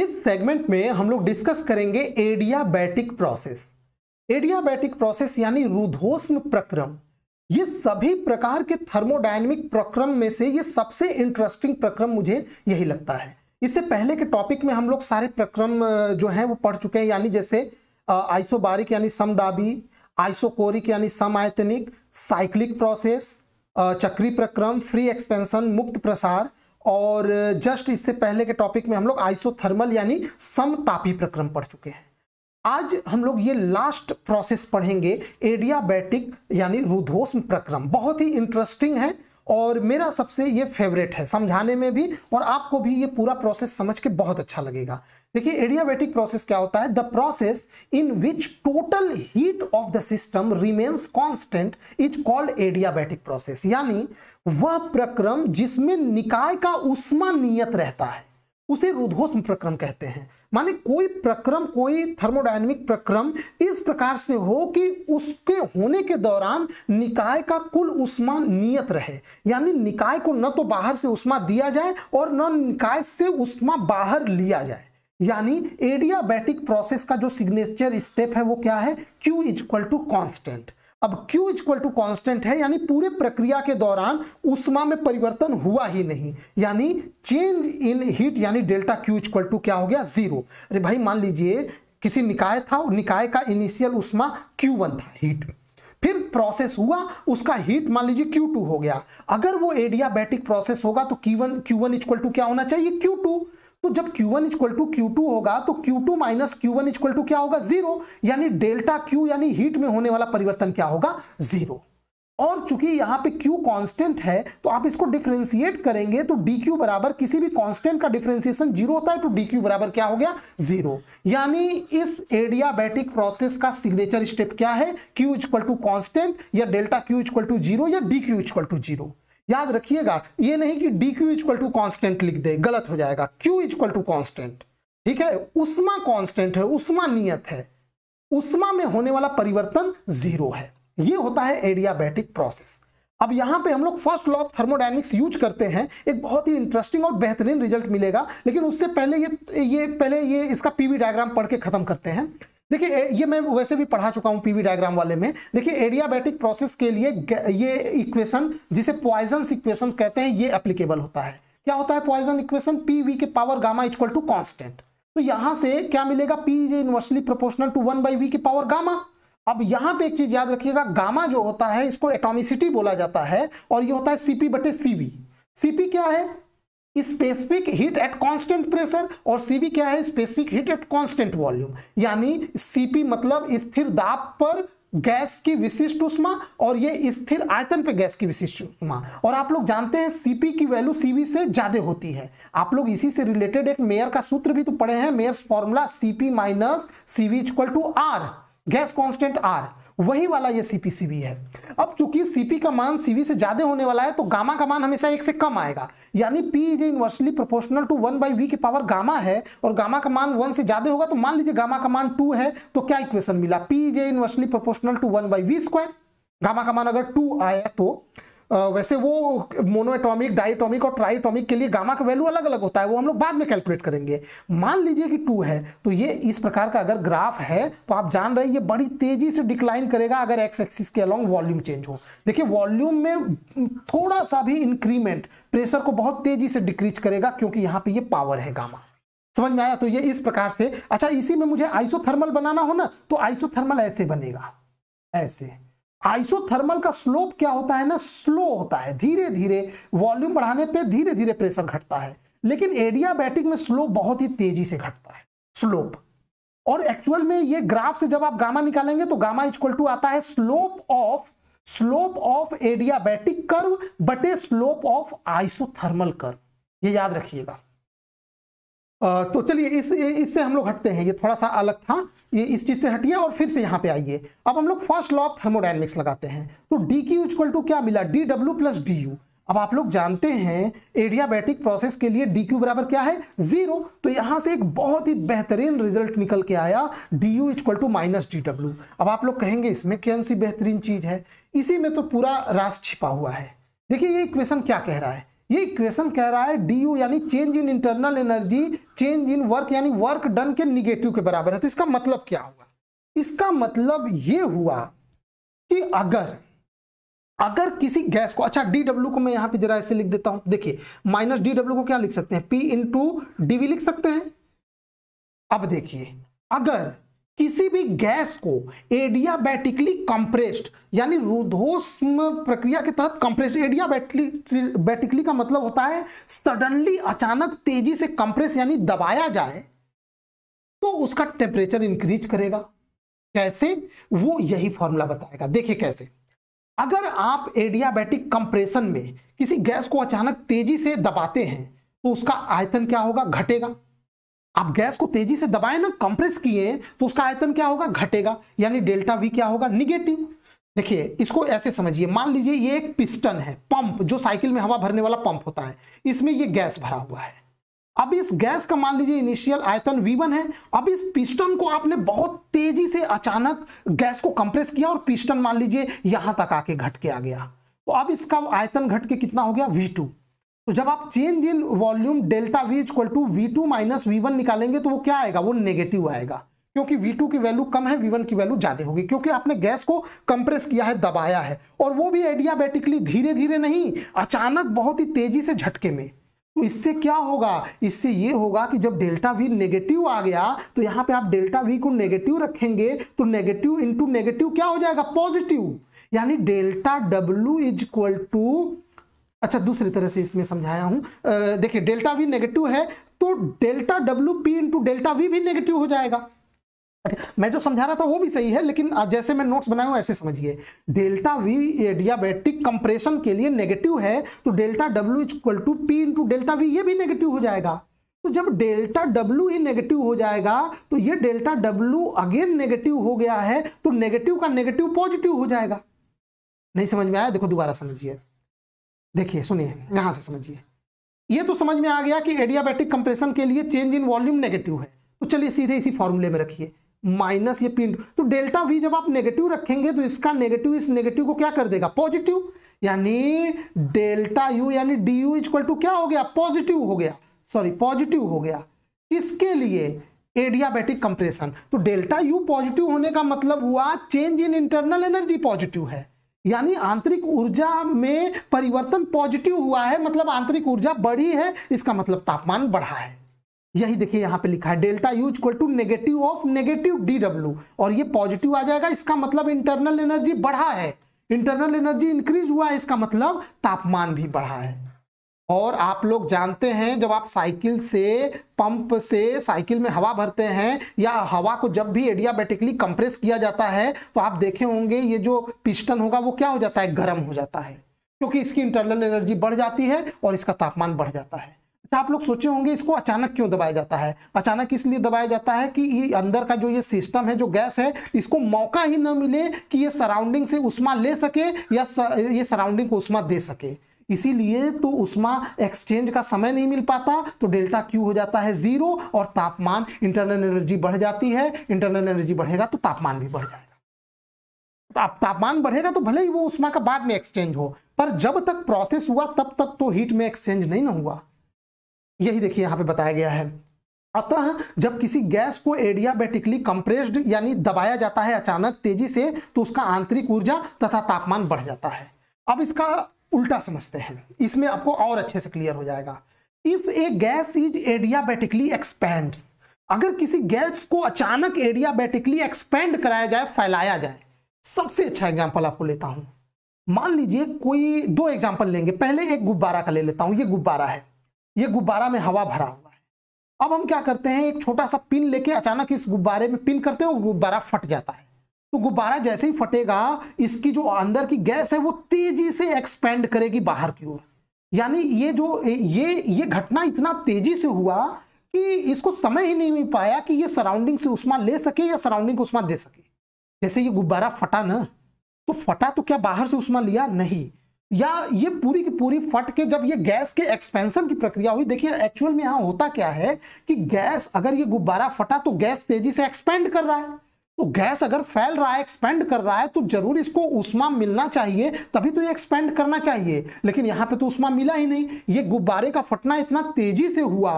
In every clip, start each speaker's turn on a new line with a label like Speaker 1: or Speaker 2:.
Speaker 1: इस सेगमेंट में हम लोग डिस्कस करेंगे एडियाबैटिक प्रोसेस एडियाबैटिक प्रोसेस यानी रुधोष्म प्रक्रम ये सभी प्रकार के थर्मोडायनेमिक प्रक्रम में से ये सबसे इंटरेस्टिंग प्रक्रम मुझे यही लगता है इससे पहले के टॉपिक में हम लोग सारे प्रक्रम जो हैं वो पढ़ चुके हैं यानी जैसे आइसोबारिक यानी समदाबी आइसोकोरिक यानी समायतनिक साइक्लिक प्रोसेस चक्री प्रक्रम फ्री एक्सपेंशन मुक्त प्रसार और जस्ट इससे पहले के टॉपिक में हम लोग आइसोथर्मल यानी समतापी प्रक्रम पढ़ चुके हैं आज हम लोग ये लास्ट प्रोसेस पढ़ेंगे एडियाबैटिक यानी रुधोस्म प्रक्रम बहुत ही इंटरेस्टिंग है और मेरा सबसे ये फेवरेट है समझाने में भी और आपको भी ये पूरा प्रोसेस समझ के बहुत अच्छा लगेगा देखिए एडियाबेटिक प्रोसेस क्या होता है the process in which total heat of the system remains constant is called adiabatic process यानी वह प्रक्रम जिसमें निकाय का उष्मा नियत रहता है उसे रुधोष्म प्रक्रम कहते हैं माने कोई प्रक्रम कोई थर्मोडायनेमिक प्रक्रम इस प्रकार से हो कि उसके होने के दौरान निकाय का कुल उष्मा नियत रहे यानी निकाय को न तो बाहर से उष्मा दिया जाए और न निकाय से उष्मा बाहर लिया जाए यानी एडियाबैटिक प्रोसेस का जो सिग्नेचर स्टेप है वो क्या है Q is equal to constant अब Q is equal to constant है यानी पूरे प्रक्रिया के दौरान उष्मा में परिवर्तन हुआ ही नहीं यानी चेंज इन हीट यानी delta Q is equal to क्या हो गया जीरो अरे भाई मान लीजिए किसी निकाय था और निकाय का इनिशियल उष्मा Q1 था हीट फिर प्रोसेस हुआ उसका हीट मान लीजिए Q2 हो गया अगर वो एडियाबैटिक प्रोसेस होगा तो Q1 Q1 इक्वल टू क्या होना चाहिए Q2 तो जब Q1 one equal to Q होगा तो Q2 two minus Q one equal to क्या होगा जीरो यानी डेल्टा Q यानी हीट में होने वाला परिवर्तन क्या होगा जीरो और चूंकि यहां पे Q कांस्टेंट है तो आप इसको डिफ्रेंसिएट करेंगे तो DQ बराबर किसी भी कांस्टेंट का डिफ्रेंसिएशन जीरो होता है तो DQ बराबर क्या हो गया जीरो यानी इस एडियाबैटिक प्रोसेस का सिग्नेचर स्टेप क्या है Q इक्वल टू कांस्टेंट या delta Q equal to zero या DQ इक्वल टू जीरो याद रखिएगा ये नहीं कि D Q equal to constant लिख दे गलत हो जाएगा क्यू इक्वल टू कॉन्स्टेंट ठीक है उष्मा कॉन्स्टेंट है उष्मा नियत है उष्मा में होने वाला परिवर्तन जीरो है ये होता है एडियाबैटिक प्रोसेस अब यहां पे हम लोग first law of thermodynamics use करते हैं एक बहुत ही इंटरेस्टिंग और बेहतरीन रिजल्ट मिलेगा लेकिन उससे पहले ये ये पहले ये इसका पीवी डायग्राम पढ़ के खत्म करते हैं देखिए ये मैं वैसे भी पढ़ा चुका हूँ पीवी डायग्राम वाले में देखिए एडियाबैटिक प्रोसेस के लिए ये इक्वेशन जिसे पॉइजन इक्वेशन कहते हैं ये एप्लीकेबल होता है क्या होता है पॉइजन इक्वेशन पीवी के power gamma equal to constant तो यहां से क्या मिलेगा P is inversely proportional to one by V के पावर गामा अब यहां पे एक चीज याद रखिएगा गामा जो होता है इसको एटोमिसिटी बोला जाता है और ये होता है सीपी बटे सीवी सीपी क्या है specific heat at constant pressure और सीवी क्या है specific heat at constant volume यानी सीपी मतलब स्थिर दाब पर गैस की विशिष्ट उष्मा और ये स्थिर आयतन पे गैस की विशिष्ट उष्मा और आप लोग जानते हैं सीपी की वैल्यू सीवी से ज्यादा होती है आप लोग इसी से रिलेटेड एक मेयर का सूत्र भी तो पढ़े हैं Mayer formula CP minus CV equal to R gas constant R वही वाला ये सीवी है अब चूंकि सीपी का मान सीवी से ज्यादा होने वाला है तो गामा का मान हमेशा एक से कम आएगा यानी P is inversely proportional to one by V की पावर गामा है और गामा का मान वन से ज्यादा होगा तो मान लीजिए गामा का मान टू है तो क्या इक्वेशन मिला P is inversely proportional to one by V square gamma का मान अगर टू आया तो वैसे वो मोनोएटॉमिक डाइटॉमिक और ट्राइटॉमिक के लिए गामा का वैल्यू अलग अलग होता है वो हम लोग बाद में कैलकुलेट करेंगे मान लीजिए कि टू है तो ये इस प्रकार का अगर ग्राफ है तो आप जान रहे ये बड़ी तेजी से डिक्लाइन करेगा अगर एक्स एक्सिस के अलॉन्ग वॉल्यूम चेंज हो देखिए वॉल्यूम में थोड़ा सा भी इंक्रीमेंट प्रेशर को बहुत तेजी से डिक्रीज करेगा क्योंकि यहाँ पे ये पावर है गामा समझ में आया तो ये इस प्रकार से अच्छा इसी में मुझे आइसोथर्मल बनाना हो ना तो आइसोथर्मल ऐसे बनेगा ऐसे आइसोथर्मल का स्लोप क्या होता है ना स्लो होता है धीरे धीरे वॉल्यूम बढ़ाने पे धीरे धीरे प्रेशर घटता है लेकिन एडियाबैटिक में स्लोप बहुत ही तेजी से घटता है स्लोप और एक्चुअल में ये ग्राफ से जब आप गामा निकालेंगे तो गामा इक्वल टू आता है slope of slope of adiabatic curve बटे स्लोप ऑफ आइसोथर्मल कर्व ये याद रखिएगा तो चलिए इस इससे हम लोग हटते हैं ये थोड़ा सा अलग था ये इस चीज़ से हटिए और फिर से यहाँ पे आइए अब हम लोग फर्स्ट लॉ ऑफ थर्मोडाइनमिक्स लगाते हैं तो डी क्यू इक्वल टू क्या मिला D W plus D U अब आप लोग जानते हैं एडियाबैटिक प्रोसेस के लिए डी क्यू बराबर क्या है जीरो तो यहाँ से एक बहुत ही बेहतरीन रिजल्ट निकल के आया D U equal to minus D W अब आप लोग कहेंगे इसमें कौन सी बेहतरीन चीज़ है इसी में तो पूरा रास छिपा हुआ है देखिए ये क्वेश्चन क्या कह रहा है ये इक्वेशन कह रहा है डी यू यानी change in internal energy change in work यानी वर्क डन के निगेटिव के बराबर है तो इसका मतलब क्या हुआ इसका मतलब ये हुआ कि अगर अगर किसी गैस को अच्छा डी डब्ल्यू को मैं यहां पे जरा ऐसे लिख देता हूं देखिए माइनस डी डब्ल्यू को क्या लिख सकते हैं पी इन टू डी भी लिख सकते हैं अब देखिए अगर किसी भी गैस को एडियाबैटिकली कंप्रेस्ड यानी रुधोष्म प्रक्रिया के तहत कंप्रेस एडियाबैटिकली का मतलब होता है सडनली अचानक तेजी से कंप्रेस यानी दबाया जाए तो उसका टेम्परेचर इंक्रीज करेगा कैसे वो यही फॉर्मूला बताएगा देखिए कैसे अगर आप एडियाबैटिक कंप्रेशन में किसी गैस को अचानक तेजी से दबाते हैं तो उसका आयतन क्या होगा घटेगा आप गैस को तेजी से दबाए ना कंप्रेस किए तो उसका आयतन क्या होगा घटेगा यानी डेल्टा वी क्या होगा निगेटिव देखिए इसको ऐसे समझिए मान लीजिए ये एक पिस्टन है पंप जो साइकिल में हवा भरने वाला पंप होता है इसमें ये गैस भरा हुआ है अब इस गैस का मान लीजिए इनिशियल आयतन V1 है अब इस पिस्टन को आपने बहुत तेजी से अचानक गैस को कंप्रेस किया और पिस्टन मान लीजिए यहां तक आके घट के आ गया तो अब इसका आयतन घट के कितना हो गया वी तो जब आप change in volume delta V equal to V two minus V one निकालेंगे तो वो क्या आएगा वो नेगेटिव आएगा क्योंकि V2 की वैल्यू कम है V1 की वैल्यू ज्यादा होगी क्योंकि आपने गैस को कंप्रेस किया है दबाया है और वो भी एडियाबेटिकली धीरे धीरे नहीं अचानक बहुत ही तेजी से झटके में तो इससे क्या होगा इससे ये होगा कि जब डेल्टा वी नेगेटिव आ गया तो यहाँ पे आप डेल्टा वी को नेगेटिव रखेंगे तो नेगेटिव इंटू नेगेटिव क्या हो जाएगा पॉजिटिव यानी delta W is equal to अच्छा दूसरी तरह से इसमें समझाया हूँ देखिए डेल्टा वी नेगेटिव है तो delta W P into delta V भी नेगेटिव हो जाएगा मैं जो समझा रहा था वो भी सही है लेकिन जैसे मैं नोट्स बनाया हूँ ऐसे समझिए डेल्टा वी डियाबेटिक कंप्रेशन के लिए नेगेटिव है तो delta W is equal to P into delta V ये भी नेगेटिव हो जाएगा तो जब डेल्टा डब्ल्यू ही नेगेटिव हो जाएगा तो ये डेल्टा डब्ल्यू अगेन नेगेटिव हो गया है तो नेगेटिव का नेगेटिव पॉजिटिव हो जाएगा नहीं समझ में आया देखो दोबारा समझिए देखिए सुनिए यहां से समझिए ये तो समझ में आ गया कि एडियाबैटिक कंप्रेशन के लिए चेंज इन वॉल्यूम नेगेटिव है तो चलिए सीधे इसी फॉर्मूले में रखिए माइनस ये पिंड तो डेल्टा वी जब आप नेगेटिव रखेंगे तो इसका नेगेटिव इस नेगेटिव को क्या कर देगा पॉजिटिव यानी डेल्टा यू यानी डी यू इक्वल टू क्या हो गया पॉजिटिव हो गया सॉरी पॉजिटिव हो गया इसके लिए एडियाबैटिक कंप्रेशन तो डेल्टा यू पॉजिटिव होने का मतलब हुआ change in internal energy positive है यानी आंतरिक ऊर्जा में परिवर्तन पॉजिटिव हुआ है मतलब आंतरिक ऊर्जा बढ़ी है इसका मतलब तापमान बढ़ा है यही देखिए यहां पे लिखा है delta U equal to negative of negative D W और ये पॉजिटिव आ जाएगा इसका मतलब इंटरनल एनर्जी बढ़ा है इंटरनल एनर्जी इंक्रीज हुआ है इसका मतलब तापमान भी बढ़ा है और आप लोग जानते हैं जब आप साइकिल से पंप से साइकिल में हवा भरते हैं या हवा को जब भी एडियाबेटिकली कंप्रेस किया जाता है तो आप देखे होंगे ये जो पिस्टन होगा वो क्या हो जाता है गर्म हो जाता है क्योंकि इसकी इंटरनल एनर्जी बढ़ जाती है और इसका तापमान बढ़ जाता है अच्छा आप लोग सोचे होंगे इसको अचानक क्यों दबाया जाता है अचानक इसलिए दबाया जाता है कि ये अंदर का जो ये सिस्टम है जो गैस है इसको मौका ही ना मिले कि ये सराउंडिंग से उष्मा ले सके या ये सराउंडिंग को उष्मा दे सके इसीलिए तो उष्मा एक्सचेंज का समय नहीं मिल पाता तो डेल्टा क्यू हो जाता है जीरो और तापमान इंटरनल एनर्जी बढ़ जाती है इंटरनल एनर्जी बढ़ेगा तो तापमान भी बढ़ जाएगा तो आप तापमान बढ़ेगा तो भले ही वो उष्मा का बाद में एक्सचेंज हो पर जब तक प्रोसेस हुआ तब तक तो हीट में एक्सचेंज नहीं ना हुआ यही देखिए यहां पे बताया गया है अतः जब किसी गैस को एडियाबेटिकली कंप्रेस्ड यानी दबाया जाता है अचानक तेजी से तो उसका आंतरिक ऊर्जा तथा तापमान बढ़ जाता है अब इसका उल्टा समझते हैं इसमें आपको और अच्छे से क्लियर हो जाएगा if a gas is adiabatically expand अगर किसी गैस को अचानक एडियाबैटिकली एक्सपेंड कराया जाए फैलाया जाए सबसे अच्छा एग्जाम्पल आपको लेता हूं मान लीजिए कोई दो एग्जाम्पल लेंगे पहले एक गुब्बारा का ले लेता हूं ये गुब्बारा है ये गुब्बारा में हवा भरा हुआ है अब हम क्या करते हैं एक छोटा सा पिन लेके अचानक इस गुब्बारे में पिन करते हैं गुब्बारा फट जाता है तो गुब्बारा जैसे ही फटेगा इसकी जो अंदर की गैस है वो तेजी से एक्सपेंड करेगी बाहर की ओर यानी ये जो ये ये घटना इतना तेजी से हुआ कि इसको समय ही नहीं मिल पाया कि ये सराउंडिंग से उष्मा ले सके या सराउंडिंग को उष्मा दे सके जैसे ये गुब्बारा फटा ना तो फटा तो क्या बाहर से उष्मा लिया नहीं या ये पूरी की पूरी फट के जब ये गैस के एक्सपेंशन की प्रक्रिया हुई देखिए एक्चुअल में यहाँ होता क्या है कि गैस अगर ये गुब्बारा फटा तो गैस तेजी से एक्सपेंड कर रहा है तो गैस अगर फैल रहा है एक्सपेंड कर रहा है तो जरूर इसको उष्मा मिलना चाहिए तभी तो ये एक्सपेंड करना चाहिए लेकिन यहां पे तो उष्मा मिला ही नहीं ये गुब्बारे का फटना इतना तेजी से हुआ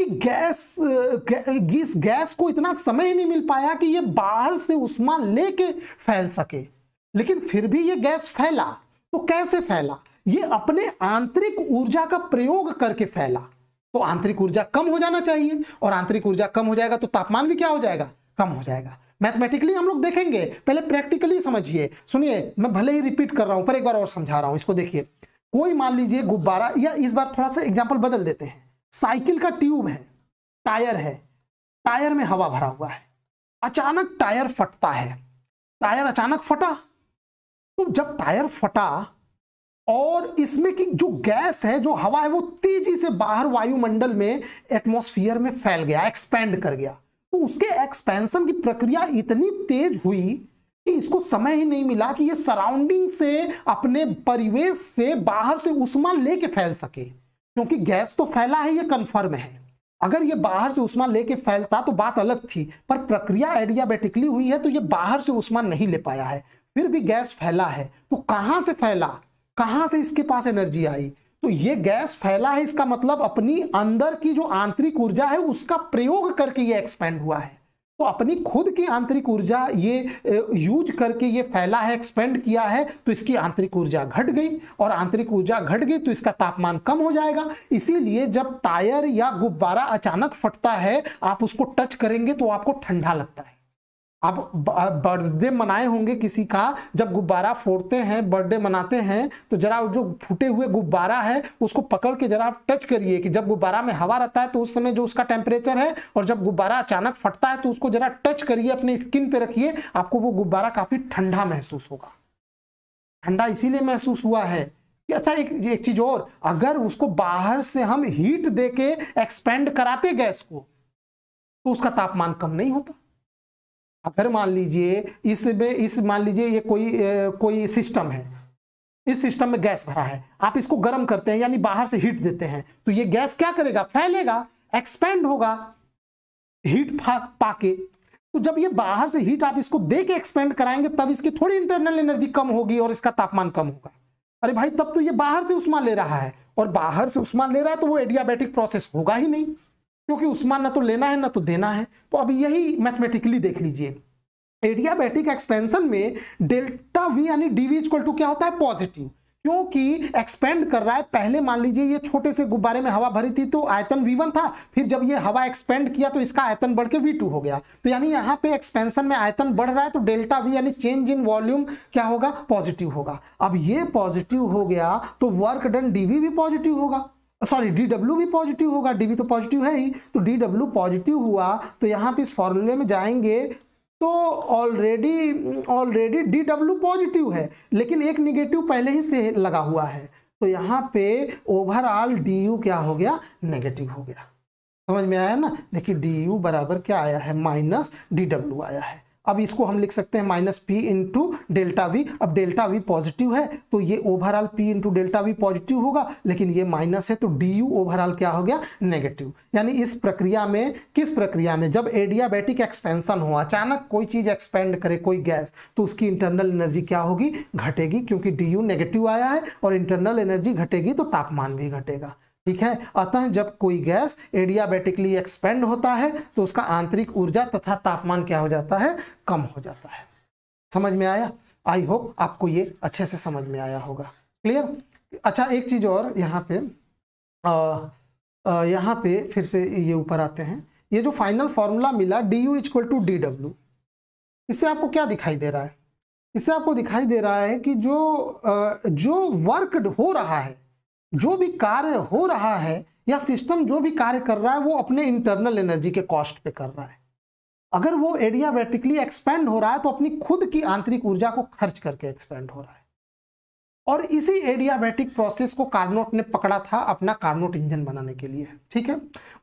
Speaker 1: कि गैस इस गैस को इतना समय ही नहीं मिल पाया कि ये बाहर से उष्मा लेके फैल सके लेकिन फिर भी ये गैस फैला तो कैसे फैला ये अपने आंतरिक ऊर्जा का प्रयोग करके फैला तो आंतरिक ऊर्जा कम हो जाना चाहिए और आंतरिक ऊर्जा कम हो जाएगा तो तापमान भी क्या हो जाएगा कम हो जाएगा मैथमेटिकली हम लोग देखेंगे पहले प्रैक्टिकली समझिए सुनिए मैं भले ही रिपीट कर रहा हूं पर एक बार और समझा रहा हूं इसको देखिए कोई मान लीजिए गुब्बारा या इस बार थोड़ा सा एग्जाम्पल बदल देते हैं साइकिल का ट्यूब है टायर है टायर में हवा भरा हुआ है अचानक टायर फटता है टायर अचानक फटा तो जब टायर फटा और इसमें की जो गैस है जो हवा है वो तेजी से बाहर वायुमंडल में एटमोस्फियर में फैल गया एक्सपैंड कर गया तो उसके एक्सपेंशन की प्रक्रिया इतनी तेज हुई कि इसको समय ही नहीं मिला कि ये सराउंडिंग से अपने परिवेश से बाहर से उष्मा लेके फैल सके क्योंकि गैस तो फैला है ये कन्फर्म है अगर ये बाहर से उष्मा लेके फैलता तो बात अलग थी पर प्रक्रिया एडियाबेटिकली हुई है तो ये बाहर से उष्मा नहीं ले पाया है फिर भी गैस फैला है तो कहाँ से फैला कहाँ से इसके पास एनर्जी आई तो ये गैस फैला है इसका मतलब अपनी अंदर की जो आंतरिक ऊर्जा है उसका प्रयोग करके ये एक्सपेंड हुआ है तो अपनी खुद की आंतरिक ऊर्जा ये यूज करके ये फैला है एक्सपेंड किया है तो इसकी आंतरिक ऊर्जा घट गई और आंतरिक ऊर्जा घट गई तो इसका तापमान कम हो जाएगा इसीलिए जब टायर या गुब्बारा अचानक फटता है आप उसको टच करेंगे तो आपको ठंडा लगता है आप बर्थडे मनाए होंगे किसी का जब गुब्बारा फोड़ते हैं बर्थडे मनाते हैं तो जरा जो फूटे हुए गुब्बारा है उसको पकड़ के जरा आप टच करिए कि जब गुब्बारा में हवा रहता है तो उस समय जो उसका टेम्परेचर है और जब गुब्बारा अचानक फटता है तो उसको जरा टच करिए अपने स्किन पे रखिए आपको वो गुब्बारा काफी ठंडा महसूस होगा ठंडा इसीलिए महसूस हुआ है अच्छा एक एक चीज और अगर उसको बाहर से हम हीट देके एक्सपेंड कराते गैस को तो उसका तापमान कम नहीं होता अगर मान लीजिए इसमें इस, इस मान लीजिए ये कोई ए, कोई सिस्टम है इस सिस्टम में गैस भरा है आप इसको गर्म करते हैं यानी बाहर से हीट देते हैं तो ये गैस क्या करेगा फैलेगा एक्सपेंड होगा हीट पाके तो जब ये बाहर से हीट आप इसको दे के एक्सपेंड कराएंगे तब इसकी थोड़ी इंटरनल एनर्जी कम होगी और इसका तापमान कम होगा अरे भाई तब तो ये बाहर से उष्मा ले रहा है और बाहर से उष्मा ले रहा है तो वो एडियाबेटिक प्रोसेस होगा ही नहीं क्योंकि उसमान ना तो लेना है ना तो देना है तो अब यही मैथमेटिकली देख लीजिए एडियाबैटिक एक्सपेंशन में डेल्टा वी यानी डी वी इक्वल टू क्या होता है पॉजिटिव क्योंकि एक्सपेंड कर रहा है पहले मान लीजिए ये छोटे से गुब्बारे में हवा भरी थी तो आयतन V1 था फिर जब ये हवा एक्सपेंड किया तो इसका आयतन बढ़ के V2 हो गया तो यानी यहाँ पे एक्सपेंशन में आयतन बढ़ रहा है तो डेल्टा V यानी चेंज इन वॉल्यूम क्या होगा पॉजिटिव होगा अब ये पॉजिटिव हो गया तो वर्क डन वी भी पॉजिटिव होगा सॉरी डी डब्ल्यू भी पॉजिटिव होगा डी भी तो पॉजिटिव है ही तो डी डब्ल्यू पॉजिटिव हुआ तो यहाँ पे इस फॉर्मूले में जाएंगे तो already already D W positive है लेकिन एक निगेटिव पहले ही से लगा हुआ है तो यहाँ पे ओवरऑल डी यू क्या हो गया नेगेटिव हो गया समझ में आया ना देखिए डी यू बराबर क्या आया है माइनस डी डब्ल्यू आया है अब इसको हम लिख सकते हैं minus P into delta V अब डेल्टा वी पॉजिटिव है तो ये overall P into delta V positive होगा लेकिन ये माइनस है तो डी यू ओवरऑल क्या हो गया नेगेटिव यानी इस प्रक्रिया में किस प्रक्रिया में जब एडियाबैटिक एक्सपेंशन हो अचानक कोई चीज़ एक्सपेंड करे कोई गैस तो उसकी इंटरनल एनर्जी क्या होगी घटेगी क्योंकि डी यू नेगेटिव आया है और इंटरनल एनर्जी घटेगी तो तापमान भी घटेगा ठीक है अतः जब कोई गैस एडियाबेटिकली एक्सपेंड होता है तो उसका आंतरिक ऊर्जा तथा तापमान क्या हो जाता है कम हो जाता है समझ में आया आई होप आपको ये अच्छे से समझ में आया होगा क्लियर अच्छा एक चीज़ और यहाँ पे आ, आ, यहाँ पे फिर से ये ऊपर आते हैं ये जो फाइनल फॉर्मूला मिला D U equal to D W इससे आपको क्या दिखाई दे रहा है इससे आपको दिखाई दे रहा है कि जो जो वर्क हो रहा है जो भी कार्य हो रहा है या सिस्टम जो भी कार्य कर रहा है वो अपने इंटरनल एनर्जी के कॉस्ट पे कर रहा है अगर वो एरिया एक्सपेंड हो रहा है तो अपनी खुद की आंतरिक ऊर्जा को खर्च करके एक्सपेंड हो रहा है और इसी एडियाबैटिक प्रोसेस को कार्नोट ने पकड़ा था अपना कार्नोट इंजन बनाने के लिए ठीक है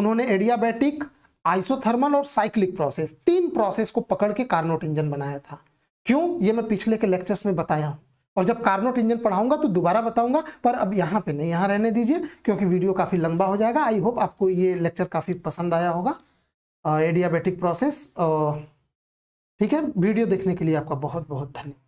Speaker 1: उन्होंने एडियाबैटिक आइसोथर्मल और साइक्लिक प्रोसेस तीन प्रोसेस को पकड़ के कार्नोट इंजन बनाया था क्यों ये मैं पिछले के लेक्चर्स में बताया हूं और जब कार्नोट इंजन पढ़ाऊंगा तो दोबारा बताऊंगा पर अब यहाँ पे नहीं यहाँ रहने दीजिए क्योंकि वीडियो काफ़ी लंबा हो जाएगा आई होप आपको ये लेक्चर काफ़ी पसंद आया होगा एडियाबेटिक प्रोसेस ठीक है वीडियो देखने के लिए आपका बहुत बहुत धन्यवाद